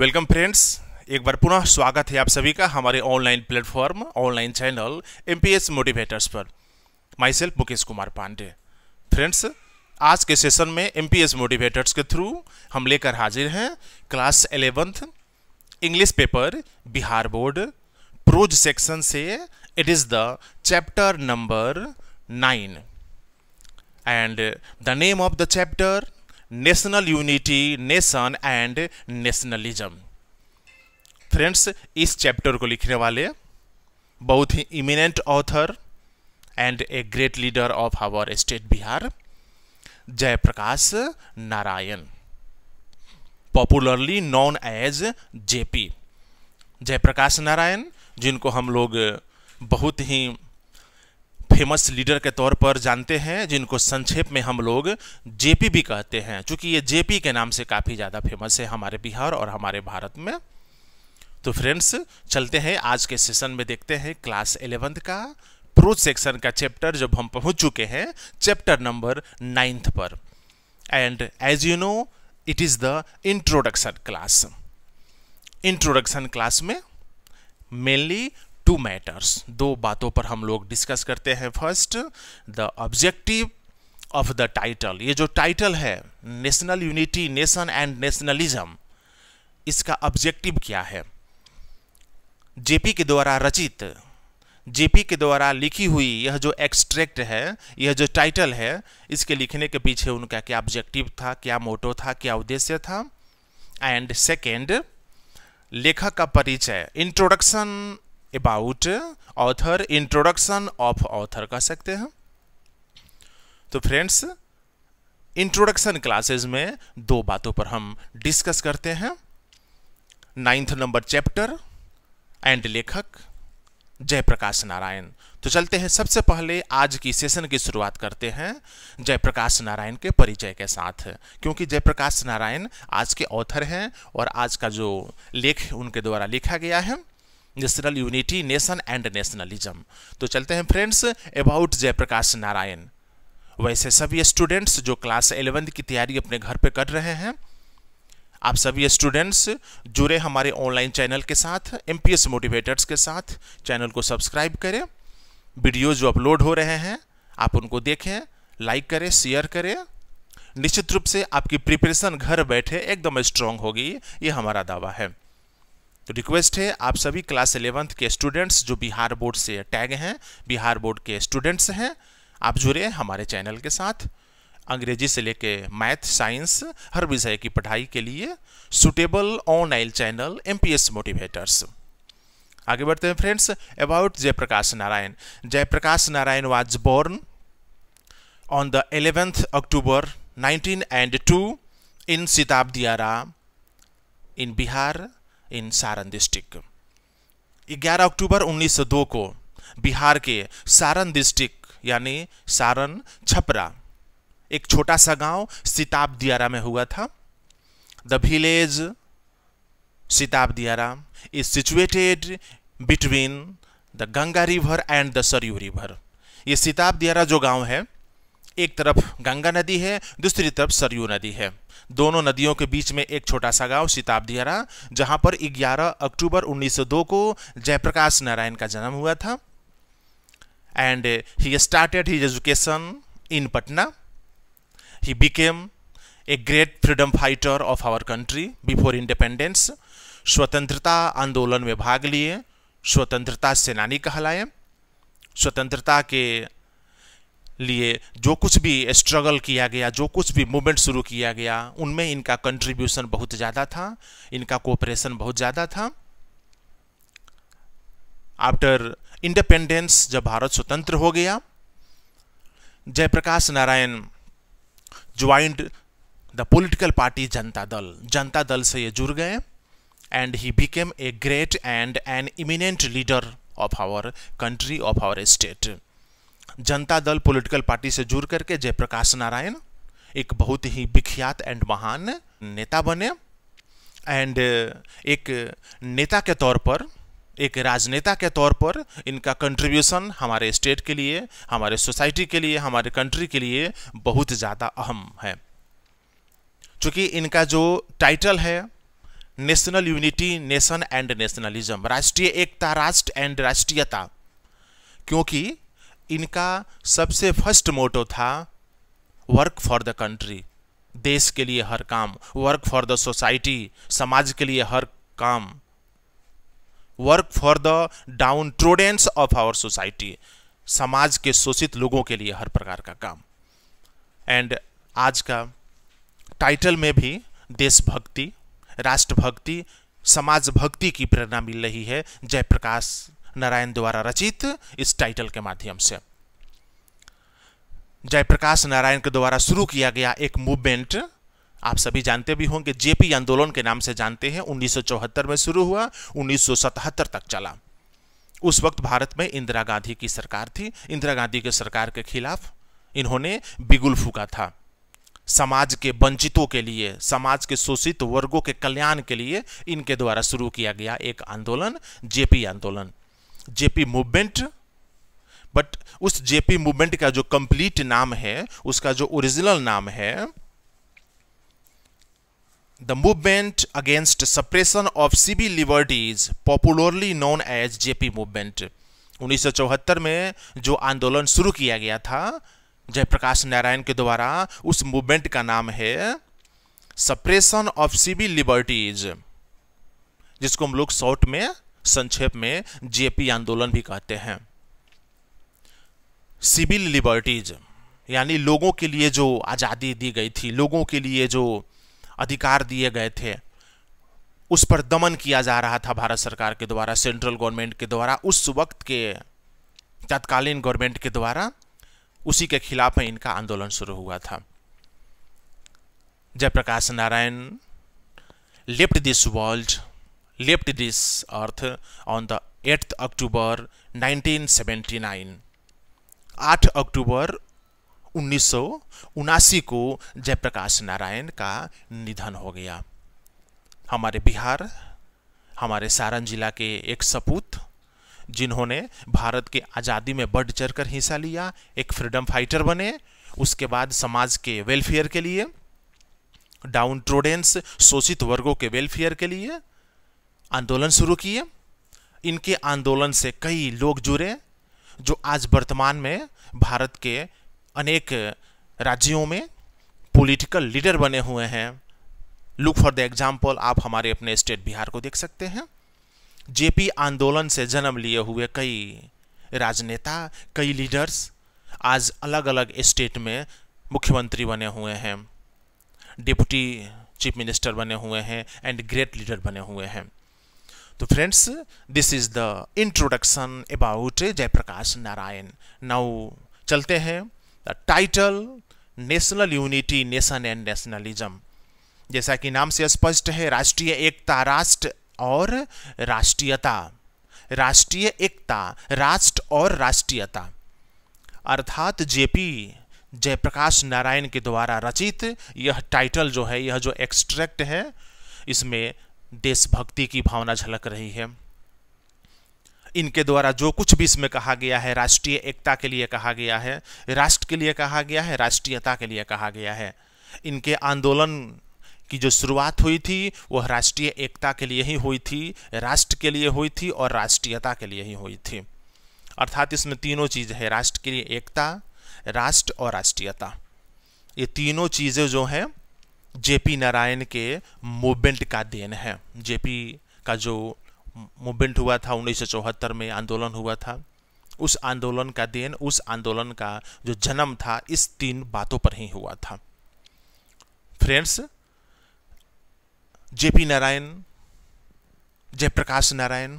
Welcome friends एक बार पुनः स्वागत है आप सभी का हमारे online platform online channel M motivators पर myself Mukesh Kumar Pandey friends आज के सेशन में एम मोटिवेटर्स के थ्रू हम लेकर हाजिर हैं class eleventh English paper Bihar board prose section से it is the chapter number nine and the name of the chapter national unity nation and nationalism friends इस चैप्टर को लिखने वाले बहुत ही eminent author and a great leader of our state Bihar Jayaprakash Narayan popularly known as JP Jayaprakash Narayan जिनको हम लोग बहुत ही फेमस लीडर के तौर पर जानते हैं जिनको संक्षेप में हम लोग जेपी भी कहते हैं क्योंकि ये जेपी के नाम से काफ़ी ज़्यादा फेमस है हमारे बिहार और हमारे भारत में तो फ्रेंड्स चलते हैं आज के सेशन में देखते हैं क्लास एलेवेंथ का प्रूज सेक्शन का चैप्टर जब हम पहुंच चुके हैं चैप्टर नंबर नाइन्थ पर and as you know it is the introduction class introduction class में मेनली टू मैटर्स दो बातों पर हम लोग डिस्कस करते हैं first the objective of the title ये जो टाइटल है national unity nation and nationalism इसका ऑब्जेक्टिव क्या है जेपी के द्वारा रचित जेपी के द्वारा लिखी हुई यह जो एक्सट्रैक्ट है यह जो टाइटल है इसके लिखने के पीछे उनका क्या ऑब्जेक्टिव था क्या मोटो था क्या उद्देश्य था एंड सेकेंड लेखक का परिचय introduction about author introduction of author कह सकते हैं तो फ्रेंड्स इंट्रोडक्शन क्लासेस में दो बातों पर हम डिस्कस करते हैं नाइन्थ नंबर चैप्टर एंड लेखक जयप्रकाश नारायण तो चलते हैं सबसे पहले आज की सेशन की शुरुआत करते हैं जयप्रकाश नारायण के परिचय के साथ क्योंकि जयप्रकाश नारायण आज के ऑथर हैं और आज का जो लेख उनके द्वारा लिखा गया है national unity nation and nationalism तो चलते हैं फ्रेंड्स अबाउट जयप्रकाश नारायण वैसे सभी स्टूडेंट्स जो क्लास एलेवेंथ की तैयारी अपने घर पे कर रहे हैं आप सभी स्टूडेंट्स जुड़े हमारे ऑनलाइन चैनल के साथ एम मोटिवेटर्स के साथ चैनल को सब्सक्राइब करें वीडियो जो अपलोड हो रहे हैं आप उनको देखें लाइक करें शेयर करें निश्चित रूप से आपकी प्रिपरेशन घर बैठे एकदम स्ट्रांग होगी ये हमारा दावा है रिक्वेस्ट तो है आप सभी क्लास एलेवंथ के स्टूडेंट्स जो बिहार बोर्ड से टैग हैं बिहार बोर्ड के स्टूडेंट्स हैं आप जुड़े हमारे चैनल के साथ अंग्रेजी से लेके मैथ साइंस हर विषय की पढ़ाई के लिए suitable online channel MPS motivators आगे बढ़ते हैं friends about Jayaprakash Narayan Jayaprakash Narayan was born October nineteen and two in in Diara in Bihar in Saran district ग्यारह अक्टूबर 1902 को बिहार के सारण डिस्ट्रिक्ट यानी सारण छपरा एक छोटा सा गांव सिताब दियारा में हुआ था the village Sitab Diara is situated between the Ganga river and the Saryu river ये सिताब दियारा जो गांव है एक तरफ गंगा नदी है दूसरी तरफ सरयू नदी है दोनों नदियों के बीच में एक छोटा सा गांव सीताबधियारा जहां पर 11 अक्टूबर 1902 को जयप्रकाश नारायण का जन्म हुआ था and he started his education in Patna he became a great freedom fighter of our country before independence स्वतंत्रता आंदोलन में भाग लिए स्वतंत्रता सेनानी कहलाए स्वतंत्रता के लिए जो कुछ भी स्ट्रगल किया गया जो कुछ भी मूवमेंट शुरू किया गया उनमें इनका कंट्रीब्यूशन बहुत ज़्यादा था इनका कोऑपरेशन बहुत ज़्यादा था आफ्टर इंडिपेंडेंस जब भारत स्वतंत्र हो गया Jayaprakash Narayan joined the political party Janata Dal Janata Dal से ये जुड़ गए and he became a great and an eminent leader of our country of our state Janata Dal political party से जुड़ करके जयप्रकाश नारायण एक बहुत ही विख्यात एंड महान नेता बने एंड एक नेता के तौर पर एक राजनेता के तौर पर इनका कंट्रीब्यूशन हमारे स्टेट के लिए हमारे सोसाइटी के लिए हमारे कंट्री के लिए बहुत ज़्यादा अहम है चूँकि इनका जो टाइटल है national unity nation and nationalism राष्ट्रीय एकता राष्ट्र एंड राष्ट्रीयता क्योंकि इनका सबसे फर्स्ट मोटो था वर्क फॉर द कंट्री देश के लिए हर काम वर्क फॉर द सोसाइटी समाज के लिए हर काम work for the downtroddens of our society समाज के शोषित लोगों के लिए हर प्रकार का काम एंड आज का टाइटल में भी देशभक्ति राष्ट्रभक्ति समाज भक्ति की प्रेरणा मिल रही है जयप्रकाश नारायण द्वारा रचित इस टाइटल के माध्यम से जयप्रकाश नारायण के द्वारा शुरू किया गया एक मूवमेंट आप सभी जानते भी होंगे जेपी आंदोलन के नाम से जानते हैं 1974 में शुरू हुआ 1977 तक चला उस वक्त भारत में इंदिरा गांधी की सरकार थी इंदिरा गांधी के सरकार के खिलाफ इन्होंने बिगुल फूका था समाज के वंचितों के लिए समाज के शोषित वर्गों के कल्याण के लिए इनके द्वारा शुरू किया गया एक आंदोलन जेपी आंदोलन जेपी मूवमेंट बट उस जेपी मूवमेंट का जो कंप्लीट नाम है उसका जो ओरिजिनल नाम है the movement against suppression of civil liberties popularly known as JP movement 1974 में जो आंदोलन शुरू किया गया था जयप्रकाश नारायण के द्वारा उस मूवमेंट का नाम है सप्रेशन ऑफ सिविल लिबर्टीज जिसको हम लोग शॉर्ट में संक्षेप में जेपी आंदोलन भी कहते हैं सिविल लिबर्टीज यानी लोगों के लिए जो आज़ादी दी गई थी लोगों के लिए जो अधिकार दिए गए थे उस पर दमन किया जा रहा था भारत सरकार के द्वारा सेंट्रल गवर्नमेंट के द्वारा उस वक्त के तत्कालीन गवर्नमेंट के द्वारा उसी के खिलाफ में इनका आंदोलन शुरू हुआ था Jayaprakash Narayan left this world left this earth on the 8th October 1979. 8 अक्टूबर उन्नीस को जयप्रकाश नारायण का निधन हो गया हमारे बिहार हमारे सारण जिला के एक सपूत जिन्होंने भारत के आज़ादी में बढ़ चढ़कर हिस्सा लिया एक फ्रीडम फाइटर बने उसके बाद समाज के वेलफेयर के लिए डाउन ट्रोडेंस शोषित वर्गों के वेलफेयर के लिए आंदोलन शुरू किए इनके आंदोलन से कई लोग जुड़े जो आज वर्तमान में भारत के अनेक राज्यों में पॉलिटिकल लीडर बने हुए हैं लुक फॉर द एग्जाम्पल आप हमारे अपने स्टेट बिहार को देख सकते हैं जेपी आंदोलन से जन्म लिए हुए कई राजनेता कई लीडर्स आज अलग अलग स्टेट में मुख्यमंत्री बने हुए हैं डिप्टी चीफ मिनिस्टर बने हुए हैं एंड ग्रेट लीडर बने हुए हैं तो friends this is the introduction about Jayaprakash Narayan now चलते हैं the title national unity nation and nationalism जैसा कि नाम से स्पष्ट है राष्ट्रीय एकता राष्ट्र और राष्ट्रीयता राष्ट्रीय एकता राष्ट्र और राष्ट्रीयता अर्थात जेपी जयप्रकाश नारायण के द्वारा रचित यह टाइटल जो है यह जो एक्सट्रैक्ट है इसमें देशभक्ति की भावना झलक रही है इनके द्वारा जो कुछ भी इसमें कहा गया है राष्ट्रीय एकता के लिए कहा गया है राष्ट्र के लिए कहा गया है राष्ट्रीयता के लिए कहा गया है इनके आंदोलन की जो शुरुआत हुई थी वह राष्ट्रीय एकता के लिए ही हुई थी राष्ट्र के लिए हुई थी और राष्ट्रीयता के लिए ही हुई थी अर्थात इसमें तीनों चीज़ है राष्ट्र के लिए एकता राष्ट्र और राष्ट्रीयता ये तीनों चीज़ें जो हैं जेपी नारायण के मूवमेंट का देन है जेपी का जो मूवमेंट हुआ था उन्नीस में आंदोलन हुआ था उस आंदोलन का देन उस आंदोलन का जो जन्म था इस तीन बातों पर ही हुआ था फ्रेंड्स जेपी नारायण जयप्रकाश नारायण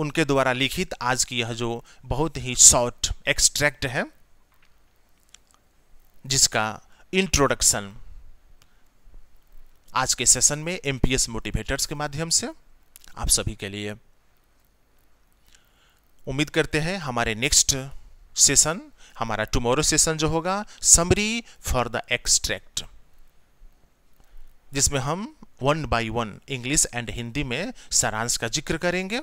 उनके द्वारा लिखित आज की यह जो बहुत ही शॉर्ट एक्सट्रैक्ट है जिसका इंट्रोडक्शन आज के सेशन में एमपीएस मोटिवेटर्स के माध्यम से आप सभी के लिए उम्मीद करते हैं हमारे नेक्स्ट सेशन हमारा टुमारो सेशन जो होगा समरी फॉर द एक्सट्रैक्ट जिसमें हम one by one English and Hindi में सारांश का जिक्र करेंगे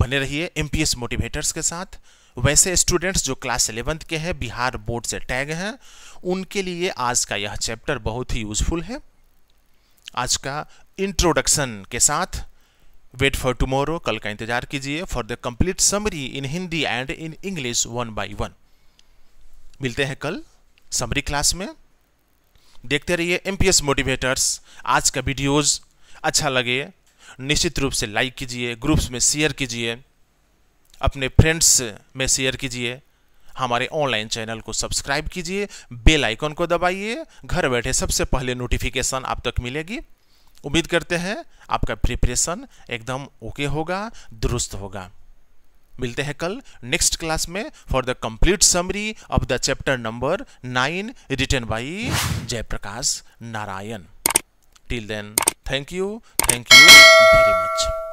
बने रहिए एमपीएस मोटिवेटर्स के साथ वैसे स्टूडेंट्स जो क्लास एलेवंथ के हैं बिहार बोर्ड से टैग हैं उनके लिए आज का यह चैप्टर बहुत ही यूजफुल है आज का इंट्रोडक्शन के साथ वेट फॉर टुमोरो कल का इंतजार कीजिए for the complete summary in Hindi and in English one by one मिलते हैं कल समरी क्लास में देखते रहिए एम मोटिवेटर्स आज का वीडियोज़ अच्छा लगे निश्चित रूप से लाइक कीजिए ग्रुप्स में शेयर कीजिए अपने फ्रेंड्स में शेयर कीजिए हमारे ऑनलाइन चैनल को सब्सक्राइब कीजिए बेल आइकन को दबाइए घर बैठे सबसे पहले नोटिफिकेशन आप तक मिलेगी उम्मीद करते हैं आपका प्रिपरेशन एकदम ओके होगा दुरुस्त होगा मिलते हैं कल नेक्स्ट क्लास में for the complete summary of the chapter number nine written by Jayaprakash Narayan till then thank you thank you very much